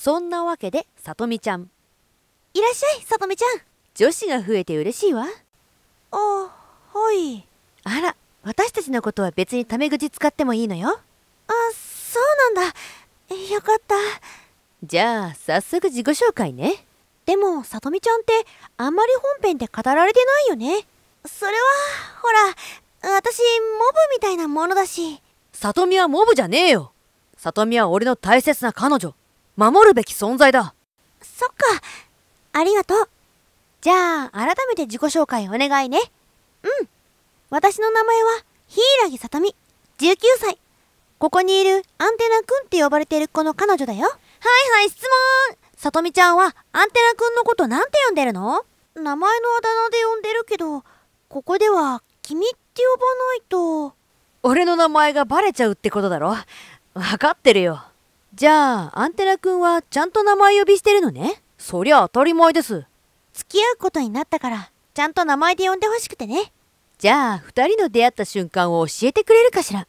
そんなわけでさとみちゃんいらっしゃいさとみちゃん女子が増えて嬉しいわあはいあら私たちのことは別にタメ口使ってもいいのよあそうなんだよかったじゃあ早速自己紹介ねでもさとみちゃんってあんまり本編で語られてないよねそれはほら私モブみたいなものだしさとみはモブじゃねえよさとみは俺の大切な彼女守るべき存在だそっかありがとうじゃあ改めて自己紹介お願いねうん私の名前は柊さとみ19歳ここにいるアンテナくんって呼ばれてる子の彼女だよはいはい質問さとみちゃんはアンテナくんのことなんて呼んでるの名前のあだ名で呼んでるけどここでは君って呼ばないと俺の名前がバレちゃうってことだろ分かってるよじゃあ、アンテラ君はちゃんと名前呼びしてるのねそりゃ当たり前です。付き合うことになったから、ちゃんと名前で呼んでほしくてね。じゃあ、二人の出会った瞬間を教えてくれるかしら。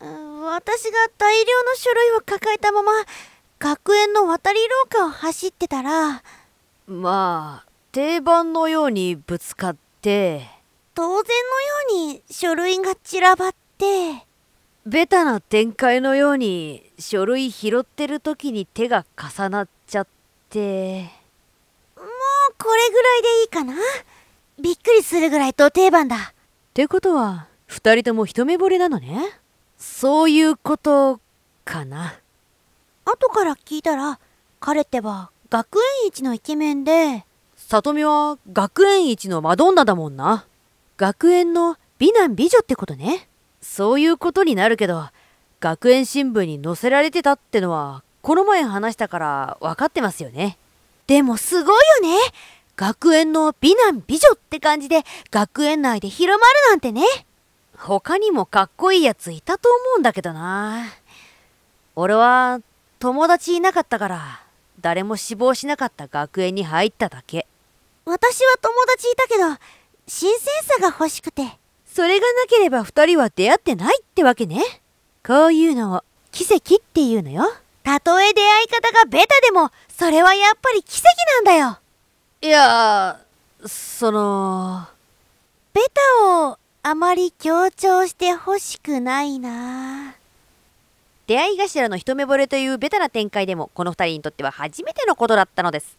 私が大量の書類を抱えたまま、学園の渡り廊下を走ってたら、まあ、定番のようにぶつかって、当然のように書類が散らばって、ベタな展開のように書類拾ってる時に手が重なっちゃってもうこれぐらいでいいかなびっくりするぐらいと定番だってことは2人とも一目惚れなのねそういうことかな後から聞いたら彼ってば学園一のイケメンで里美は学園一のマドンナだもんな学園の美男美女ってことねそういうことになるけど、学園新聞に載せられてたってのは、この前話したから分かってますよね。でもすごいよね学園の美男美女って感じで学園内で広まるなんてね他にもかっこいいやついたと思うんだけどな俺は友達いなかったから誰も死亡しなかった学園に入っただけ私は友達いたけど新鮮さが欲しくてそれがなければ2人は出会ってないってわけね。こういうのを奇跡っていうのよ。たとえ出会い方がベタでも、それはやっぱり奇跡なんだよ。いやその、ベタをあまり強調してほしくないな出会い頭の一目惚れというベタな展開でもこの2人にとっては初めてのことだったのです